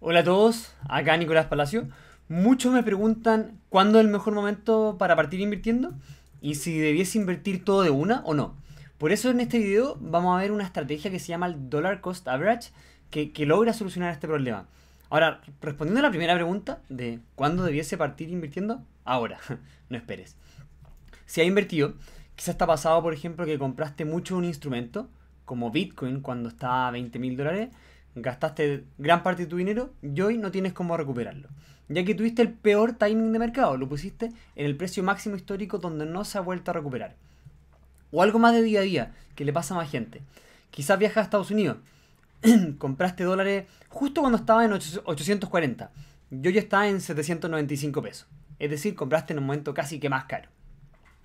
Hola a todos, acá Nicolás Palacio. Muchos me preguntan cuándo es el mejor momento para partir invirtiendo y si debiese invertir todo de una o no. Por eso en este video vamos a ver una estrategia que se llama el Dollar Cost Average que, logra solucionar este problema. Ahora, respondiendo a la primera pregunta de cuándo debiese partir invirtiendo, ahora, no esperes. Si has invertido, quizás está ha pasado, por ejemplo, que compraste mucho un instrumento, como Bitcoin cuando está a 20 mil dólares, gastaste gran parte de tu dinero y hoy no tienes cómo recuperarlo. Ya que tuviste el peor timing de mercado, lo pusiste en el precio máximo histórico donde no se ha vuelto a recuperar. O algo más de día a día, que le pasa a más gente. Quizás viajas a Estados Unidos, compraste dólares justo cuando estaba en 840 y hoy está en 795 pesos. Es decir, compraste en un momento casi que más caro.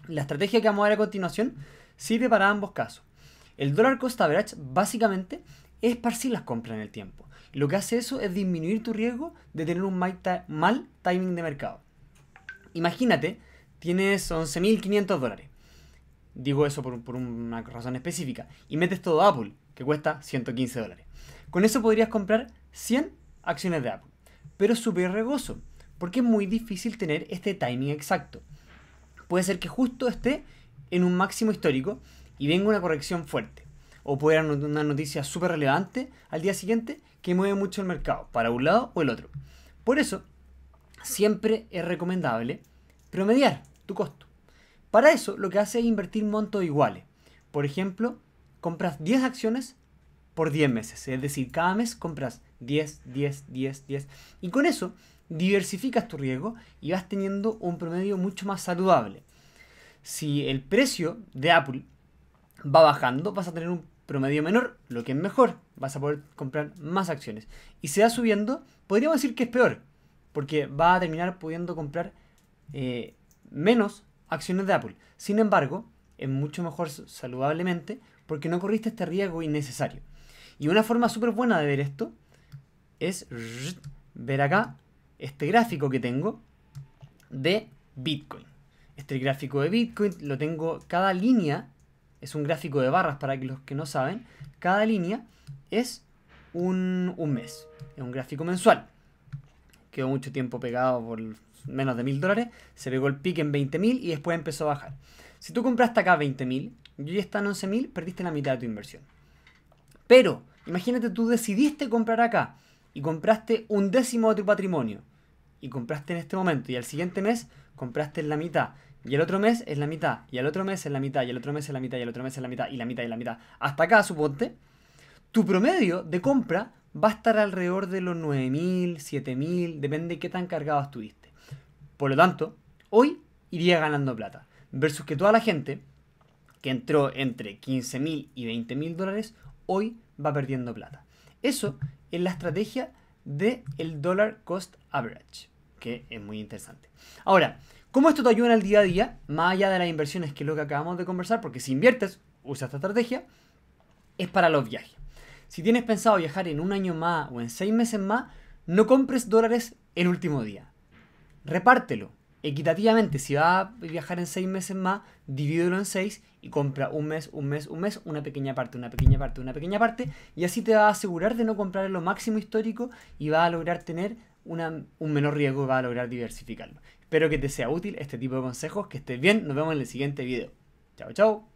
La estrategia que vamos a ver a continuación sirve para ambos casos. El dólar costa average básicamente es esparcir las compras en el tiempo. Lo que hace eso es disminuir tu riesgo de tener un mal, timing de mercado. Imagínate, tienes 11.500 dólares. Digo eso por, una razón específica. Y metes todo Apple, que cuesta 115 dólares. Con eso podrías comprar 100 acciones de Apple. Pero es súper riesgoso, porque es muy difícil tener este timing exacto. Puede ser que justo esté en un máximo histórico y venga una corrección fuerte o puede una noticia súper relevante al día siguiente que mueve mucho el mercado, para un lado o el otro. Por eso, siempre es recomendable promediar tu costo. Para eso, lo que hace es invertir montos iguales. Por ejemplo, compras 10 acciones por 10 meses. Es decir, cada mes compras 10, 10, 10, 10. Y con eso diversificas tu riesgo y vas teniendo un promedio mucho más saludable. Si el precio de Apple va bajando, vas a tener un promedio menor, lo que es mejor, vas a poder comprar más acciones. Y se va subiendo, podríamos decir que es peor, porque va a terminar pudiendo comprar eh, menos acciones de Apple. Sin embargo, es mucho mejor saludablemente porque no corriste este riesgo innecesario. Y una forma súper buena de ver esto es ver acá este gráfico que tengo de Bitcoin. Este gráfico de Bitcoin lo tengo, cada línea es un gráfico de barras para los que no saben, cada línea es un, mes, es un gráfico mensual. Quedó mucho tiempo pegado por menos de mil dólares, se pegó el pique en 20.000 mil y después empezó a bajar. Si tú compraste acá 20.000, mil y ya está en 11.000, mil, perdiste la mitad de tu inversión. Pero, imagínate tú decidiste comprar acá y compraste un décimo de tu patrimonio y compraste en este momento y al siguiente mes compraste la mitad y el otro mes es la mitad, y el otro mes es la mitad, y el otro mes es la mitad, y el otro mes es la mitad, y la mitad, y la mitad. Hasta acá, suponte, tu promedio de compra va a estar alrededor de los 9.000, 7.000, depende de qué tan cargado estuviste. Por lo tanto, hoy iría ganando plata. Versus que toda la gente que entró entre 15.000 y 20.000 dólares, hoy va perdiendo plata. Eso es la estrategia del el dollar cost average que es muy interesante. Ahora, ¿cómo esto te ayuda en el día a día? Más allá de las inversiones, que es lo que acabamos de conversar, porque si inviertes, usa esta estrategia, es para los viajes. Si tienes pensado viajar en un año más o en seis meses más, no compres dólares el último día. Repártelo, equitativamente, si va a viajar en seis meses más, divídelo en seis y compra un mes, un mes, un mes, una pequeña parte, una pequeña parte, una pequeña parte, y así te va a asegurar de no comprar lo máximo histórico y va a lograr tener un menor riesgo, va a lograr diversificarlo. Espero que te sea útil este tipo de consejos, que estés bien, nos vemos en el siguiente video. Chao, chao.